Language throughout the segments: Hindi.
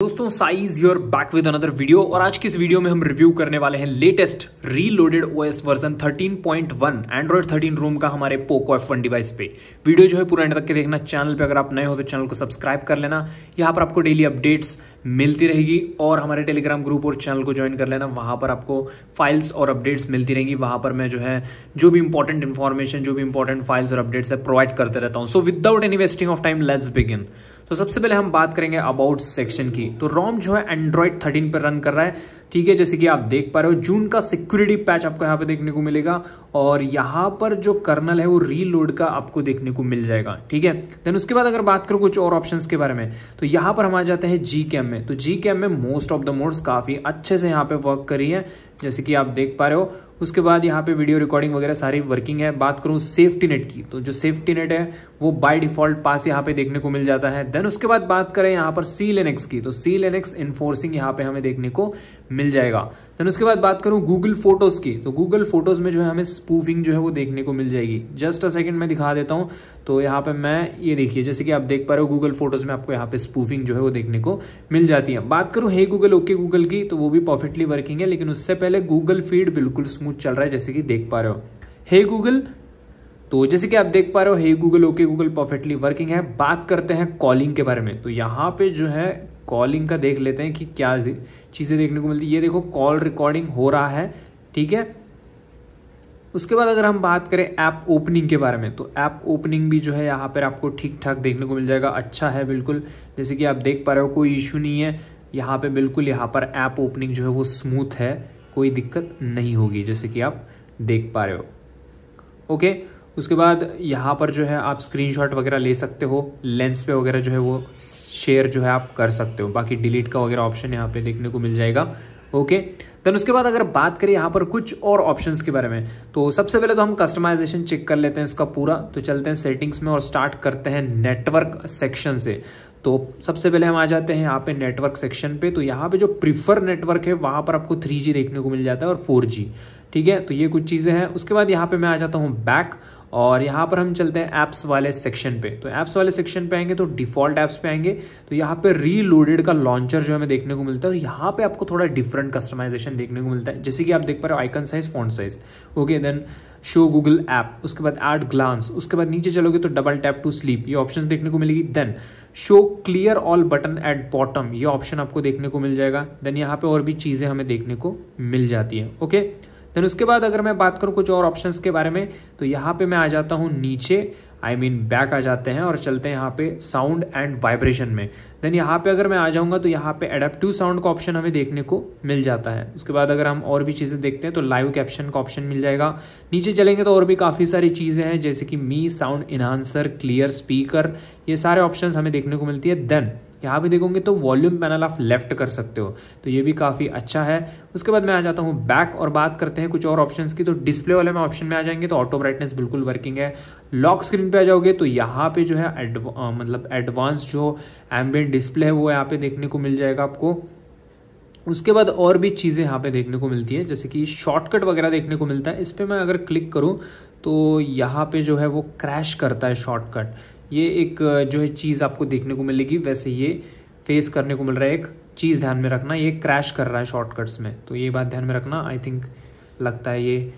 दोस्तों guys your back with another video और आज की इस वीडियो में हम रिव्यू करने वाले हैं latest reloaded OS version 13.1 Android thirteen ROM का हमारे पोको वन डिवाइस पे वीडियो जो है पूरा एंड तक के देखना चैनल पे अगर आप नए हो तो चैनल को सब्सक्राइब कर लेना यहाँ पर आपको डेली अपडेट्स मिलती रहेगी और हमारे टेलीग्राम ग्रुप और चैनल को ज्वाइन कर लेना वहां पर आपको फाइल्स और अपडेट्स मिलती रहेंगी वहां पर मैं जो है जो भी इंपॉर्टेंट इन्फॉर्मेशन जो भी इंपॉर्टेंट फाइल्स और अपडेट्स है प्रोवाइड करते रहता हूँ so without any wasting of time let's begin तो सबसे पहले हम बात करेंगे अबाउट सेक्शन की तो रोम जो है एंड्रॉइड थर्टीन पर रन कर रहा है ठीक है जैसे कि आप देख पा रहे हो जून का सिक्योरिटी पैच आपको यहाँ पे देखने को मिलेगा और यहाँ पर जो कर्नल है वो रीलोड का आपको देखने को मिल जाएगा ठीक है देन उसके बाद अगर बात करूँ कुछ और ऑप्शंस के बारे में तो यहाँ पर हम आ जाते हैं जी कैम में तो जी में मोस्ट ऑफ द मोड्स काफ़ी अच्छे से यहाँ पे वर्क करी है जैसे कि आप देख पा रहे हो उसके बाद यहाँ पे वीडियो रिकॉर्डिंग वगैरह सारी वर्किंग है बात करूँ सेफ्टी नेट की तो जो सेफ्टी नेट है वो बाय डिफॉल्ट पास यहाँ पे देखने को मिल जाता है देन उसके बाद बात करें यहाँ पर सी एन की तो सी एक्स इन्फोर्सिंग यहाँ पे हमें देखने को मिल जाएगा देन उसके बाद बात करूँ गूगल फोटोज़ की तो गूगल फोटोज़ में जो है हमें स्पूफिंग जो है वो देखने को मिल जाएगी जस्ट अ सेकेंड मैं दिखा देता हूँ तो यहाँ पे मैं ये देखिए जैसे कि आप देख पा रहे हो गूगल फोटोज़ में आपको यहाँ पे स्पूफिंग जो है वो देखने को मिल जाती है बात करूँ हे गूगल ओके गूगल की तो वो भी परफेक्टली वर्किंग है लेकिन उससे पहले गूगल फीड बिल्कुल स्मूथ चल रहा है जैसे कि देख पा रहे हो हे गूगल तो जैसे कि आप देख पा रहे हो hey Google okay Google perfectly working है बात करते हैं कॉलिंग के बारे में तो यहाँ पे जो है कॉलिंग का देख लेते हैं कि क्या चीज़ें देखने को मिलती है ये देखो कॉल रिकॉर्डिंग हो रहा है ठीक है उसके बाद अगर हम बात करें ऐप ओपनिंग के बारे में तो ऐप ओपनिंग भी जो है यहाँ पर आपको ठीक ठाक देखने को मिल जाएगा अच्छा है बिल्कुल जैसे कि आप देख पा रहे हो कोई इशू नहीं है यहाँ पे बिल्कुल यहाँ पर ऐप ओपनिंग जो है वो स्मूथ है कोई दिक्कत नहीं होगी जैसे कि आप देख पा रहे हो ओके उसके बाद यहाँ पर जो है आप स्क्रीनशॉट वगैरह ले सकते हो लेंस पे वगैरह जो है वो शेयर जो है आप कर सकते हो बाकी डिलीट का वगैरह ऑप्शन यहाँ पे देखने को मिल जाएगा ओके देन उसके बाद अगर बात करें यहाँ पर कुछ और ऑप्शंस के बारे में तो सबसे पहले तो हम कस्टमाइजेशन चेक कर लेते हैं इसका पूरा तो चलते हैं सेटिंग्स में और स्टार्ट करते हैं नेटवर्क सेक्शन से तो सबसे पहले हम आ जाते हैं यहाँ पे नेटवर्क सेक्शन पे तो यहाँ पे जो प्रीफर नेटवर्क है वहाँ पर आपको 3G देखने को मिल जाता है और 4G ठीक है तो ये कुछ चीज़ें हैं उसके बाद यहाँ पे मैं आ जाता हूँ बैक और यहाँ पर हम चलते हैं ऐप्स वाले सेक्शन पे तो ऐप्स वाले सेक्शन पे आएंगे तो डिफ़ॉल्ट ऐप्स पे आएंगे तो यहाँ पे रीलोडेड का लॉन्चर जो हमें देखने को मिलता है और यहाँ पे आपको थोड़ा डिफरेंट कस्टमाइजेशन देखने को मिलता है जैसे कि आप देख पा रहे हो icon size font size okay then show Google app उसके बाद एट ग्लांस उसके बाद नीचे चलोगे तो डबल टैप टू स्लीप ये ऑप्शन देखने को मिलेगी then show clear all button at bottom ये ऑप्शन आपको देखने को मिल जाएगा देन यहाँ पे और भी चीज़ें हमें देखने को मिल जाती है ओके okay? देन उसके बाद अगर मैं बात करूँ कुछ और ऑप्शन के बारे में तो यहाँ पर मैं आ जाता हूँ नीचे आई मीन बैक आ जाते हैं और चलते हैं यहाँ पे साउंड एंड वाइब्रेशन में देन यहाँ पे अगर मैं आ जाऊँगा तो यहाँ पे एडेप्टिव साउंड का ऑप्शन हमें देखने को मिल जाता है उसके बाद अगर हम और भी चीज़ें देखते हैं तो लाइव कैप्शन का ऑप्शन मिल जाएगा नीचे चलेंगे तो और भी काफ़ी सारी चीज़ें हैं जैसे कि Mi sound enhancer clear speaker ये सारे ऑप्शन हमें देखने को मिलती है देन यहाँ भी देखोगे तो वॉल्यूम पैनल आप लेफ्ट कर सकते हो तो ये भी काफ़ी अच्छा है उसके बाद मैं आ जाता हूँ बैक और बात करते हैं कुछ और ऑप्शंस की तो डिस्प्ले वाले में ऑप्शन में आ जाएंगे तो ऑटो ब्राइटनेस बिल्कुल वर्किंग है लॉक स्क्रीन पे आ जाओगे तो यहाँ पे जो है एडवा मतलब एडवांस जो एम्बियन डिस्प्ले है वो यहाँ पे देखने को मिल जाएगा आपको उसके बाद और भी चीज़ें यहाँ पे देखने को मिलती है जैसे कि शॉर्टकट वगैरह देखने को मिलता है इस पर मैं अगर क्लिक करूँ तो यहाँ पे जो है वो क्रैश करता है शॉर्टकट ये एक जो है चीज़ आपको देखने को मिलेगी वैसे ये फेस करने को मिल रहा है एक चीज़ ध्यान में रखना ये क्रैश कर रहा है शॉर्टकट्स में तो ये बात ध्यान में रखना आई थिंक लगता है ये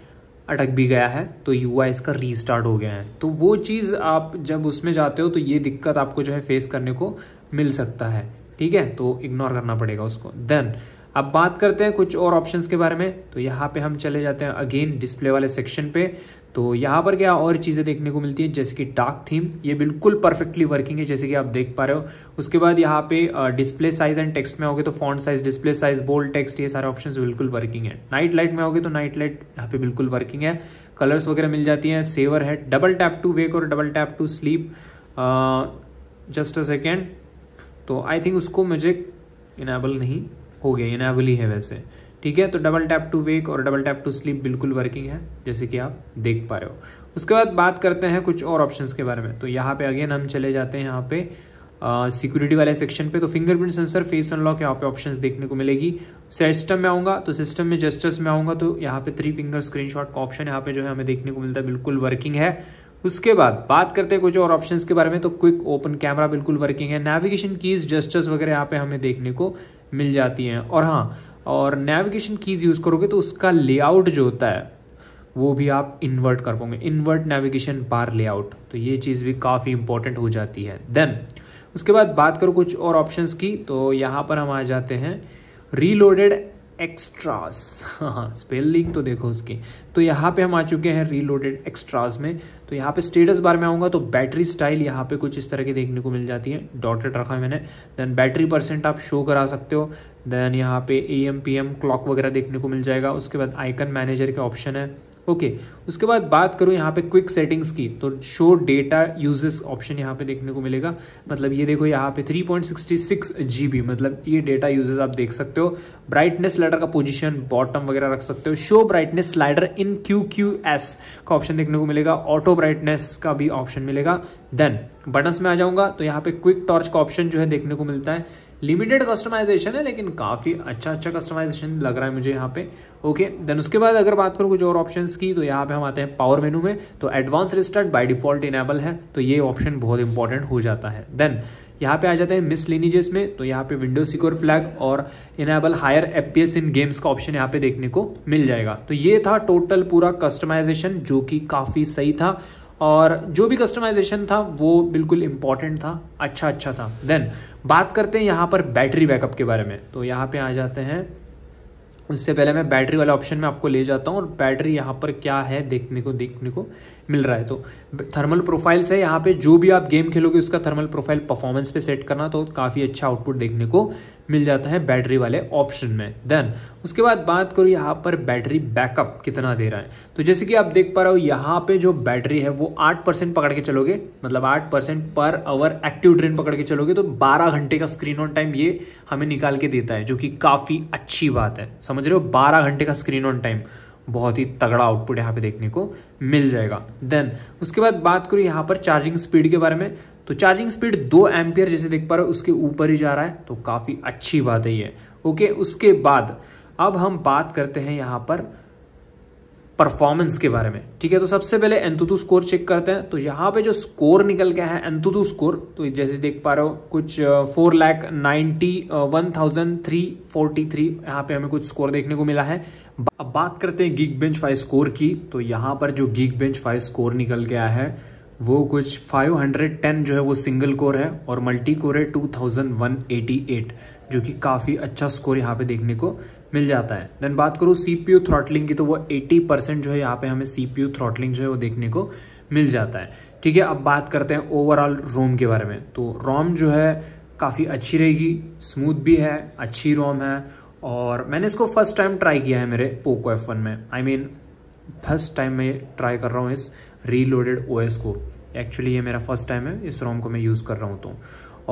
अटक भी गया है तो यू इसका रीस्टार्ट हो गया है तो वो चीज़ आप जब उसमें जाते हो तो ये दिक्कत आपको जो है फेस करने को मिल सकता है ठीक है तो इग्नोर करना पड़ेगा उसको देन अब बात करते हैं कुछ और ऑप्शंस के बारे में तो यहाँ पे हम चले जाते हैं अगेन डिस्प्ले वाले सेक्शन पे तो यहाँ पर क्या और चीज़ें देखने को मिलती हैं जैसे कि डार्क थीम ये बिल्कुल परफेक्टली वर्किंग है जैसे कि आप देख पा रहे हो उसके बाद यहाँ पे डिस्प्ले साइज एंड टेक्स्ट में होगे तो font size display size bold text ये सारे ऑप्शंस बिल्कुल वर्किंग है नाइट लाइट में होगे तो नाइट लाइट यहाँ पे बिल्कुल वर्किंग है कलर्स वगैरह मिल जाती हैं सेवर है डबल टैप टू वेक और double tap to sleep just a second तो आई थिंक उसको मुझे इनेबल नहीं हो गया इनेबल ही है वैसे ठीक है तो डबल टैप टू वेक और डबल टैप टू स्लीप बिल्कुल वर्किंग है जैसे कि आप देख पा रहे हो उसके बाद बात करते हैं कुछ और ऑप्शन के बारे में तो यहाँ पे अगेन हम चले जाते हैं यहाँ पे सिक्योरिटी वाले सेक्शन पे तो फिंगरप्रिंट सेंसर फेस अनलॉक यहाँ पे ऑप्शंस देखने को मिलेगी सिस्टम में आऊंगा तो सिस्टम में जस्टस में आऊंगा तो यहाँ पे थ्री फिंगर स्क्रीनशॉट का ऑप्शन यहाँ पे जो है हमें देखने को मिलता है बिल्कुल वर्किंग है उसके बाद बात करते हैं कुछ और ऑप्शंस के बारे में तो क्विक ओपन कैमरा बिल्कुल वर्किंग है नेविगेशन कीज़ जस्टर्स वगैरह यहाँ पे हमें देखने को मिल जाती हैं और हाँ और नेविगेशन कीज़ यूज़ करोगे तो उसका लेआउट जो होता है वो भी आप इन्वर्ट कर पाओगे इन्वर्ट नेविगेशन बार लेआउट तो ये चीज़ भी काफ़ी इंपॉर्टेंट हो जाती है देन उसके बाद बात करो कुछ और ऑप्शंस की तो यहाँ पर हम आ जाते हैं रीलोडेड एक्स्ट्रास हाँ स्पेल हाँ, लीक तो देखो उसकी तो यहाँ पे हम आ चुके हैं रीलोडेड एक्स्ट्रास में तो यहाँ पे स्टेटस बार में आऊँगा तो बैटरी स्टाइल यहाँ पे कुछ इस तरह की देखने को मिल जाती है डॉटेड रखा है मैंने देन बैटरी परसेंट आप शो करा सकते हो देन यहाँ पे A M P M clock वगैरह देखने को मिल जाएगा उसके बाद आइकन मैनेजर के ऑप्शन है ओके okay, उसके बाद बात करूँ यहाँ पे क्विक सेटिंग्स की तो शो डेटा यूजेस ऑप्शन यहाँ पे देखने को मिलेगा मतलब ये देखो यहाँ पे 3.66 जीबी मतलब ये डेटा यूजेस आप देख सकते हो ब्राइटनेस स्लाइडर का पोजीशन बॉटम वगैरह रख सकते हो show brightness slider in Q Q S का ऑप्शन देखने को मिलेगा ऑटो ब्राइटनेस का भी ऑप्शन मिलेगा देन बटन्स में आ जाऊंगा तो यहाँ पे क्विक टॉर्च का ऑप्शन जो है देखने को मिलता है लिमिटेड कस्टमाइजेशन है लेकिन काफ़ी अच्छा अच्छा कस्टमाइजेशन लग रहा है मुझे यहाँ पे ओके देन उसके बाद अगर बात करूँ कुछ और ऑप्शन की तो यहाँ पे हम आते हैं पावर मेनू में तो advance restart by default enable है तो ये ऑप्शन बहुत इंपॉर्टेंट हो जाता है देन यहाँ पे आ जाते हैं मिस लिनीजेस में तो यहाँ पे विंडो सिक्योर फ्लैग और enable higher F in games का ऑप्शन यहाँ पे देखने को मिल जाएगा तो ये था टोटल पूरा कस्टमाइजेशन जो कि काफ़ी सही था और जो भी कस्टमाइजेशन था वो बिल्कुल इम्पॉर्टेंट था अच्छा अच्छा था देन बात करते हैं यहाँ पर बैटरी बैकअप के बारे में तो यहाँ पे आ जाते हैं उससे पहले मैं बैटरी वाले ऑप्शन में आपको ले जाता हूँ और बैटरी यहाँ पर क्या है देखने को देखने को मिल रहा है तो थर्मल प्रोफाइल्स है यहाँ पे जो भी आप गेम खेलोगे उसका थर्मल प्रोफाइल परफॉर्मेंस पे सेट करना तो काफ़ी अच्छा आउटपुट देखने को मिल जाता है बैटरी वाले ऑप्शन में देन उसके बाद बात करो यहाँ पर बैटरी बैकअप कितना दे रहा है तो जैसे कि आप देख पा रहे हो यहाँ पे जो बैटरी है वो आठ परसेंट पकड़ के चलोगे मतलब आठ percent per hour active drain पकड़ के चलोगे तो बारह घंटे का स्क्रीन ऑन टाइम ये हमें निकाल के देता है जो कि काफ़ी अच्छी बात है समझ रहे हो बारह घंटे का स्क्रीन ऑन टाइम बहुत ही तगड़ा आउटपुट यहाँ पे देखने को मिल जाएगा देन उसके बाद बात करूँ यहाँ पर चार्जिंग स्पीड के बारे में तो चार्जिंग स्पीड दो एम्पियर जैसे देख पा रहे हो उसके ऊपर ही जा रहा है तो काफ़ी अच्छी बात है ये ओके उसके बाद अब हम बात करते हैं यहाँ पर परफॉर्मेंस के बारे में ठीक है तो सबसे पहले एंतुतु स्कोर चेक करते हैं तो यहाँ पे जो स्कोर निकल गया है एंतुतु स्कोर तो जैसे देख पा रहे हो कुछ four lakh ninety one thousand three forty three यहाँ पे हमें कुछ स्कोर देखने को मिला है अब बात करते हैं गिग बेंच फाइव स्कोर की तो यहाँ पर जो गिग बेंच फाइव स्कोर निकल गया है वो कुछ 510 जो है वो सिंगल कोर है और मल्टी कोर है 2188 जो कि काफ़ी अच्छा स्कोर यहाँ पे देखने को मिल जाता है देन बात करूँ सी पी यू थ्रॉटलिंग की तो वो एटी परसेंट जो है यहाँ पे हमें सी पी यू थ्रॉटलिंग जो है वो देखने को मिल जाता है ठीक है अब बात करते हैं ओवरऑल रोम के बारे में तो रोम जो है काफ़ी अच्छी रहेगी स्मूथ भी है अच्छी रोम है और मैंने इसको फर्स्ट टाइम ट्राई किया है मेरे पोको एफ वन में आई मीन फर्स्ट टाइम मैं ट्राई कर रहा हूँ इस रीलोडेड ओ को एक्चुअली ये मेरा फर्स्ट टाइम है इस रोम को मैं यूज़ कर रहा हूँ तो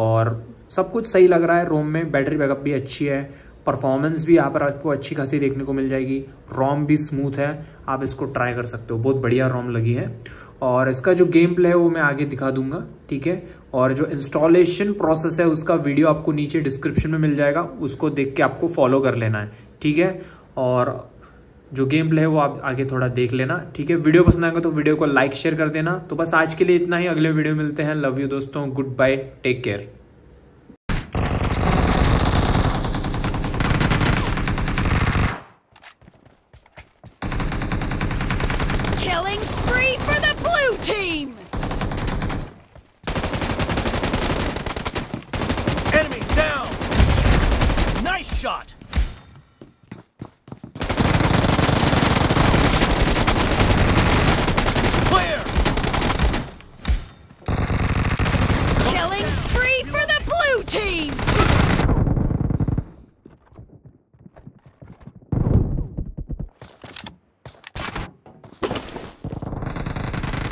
और सब कुछ सही लग रहा है रोम में बैटरी बैकअप भी अच्छी है परफॉर्मेंस भी यहाँ पर आपको अच्छी खासी देखने को मिल जाएगी रोम भी स्मूथ है आप इसको ट्राई कर सकते हो बहुत बढ़िया रोम लगी है और इसका जो गेम प्ले है वो मैं आगे दिखा दूंगा ठीक है और जो इंस्टॉलेशन प्रोसेस है उसका वीडियो आपको नीचे डिस्क्रिप्शन में मिल जाएगा उसको देख के आपको फॉलो कर लेना है ठीक है और जो गेम प्ले है वो आप आगे थोड़ा देख लेना ठीक है वीडियो पसंद आएगा तो वीडियो को लाइक शेयर कर देना तो बस आज के लिए इतना ही अगले वीडियो मिलते हैं लव यू दोस्तों goodbye take care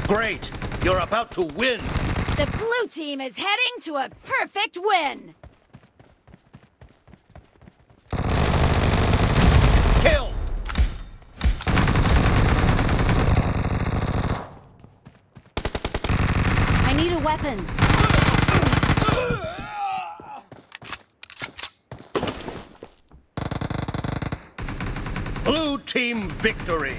Great! You're about to win! The blue team is heading to a perfect win! Kill! I need a weapon. Blue team victory!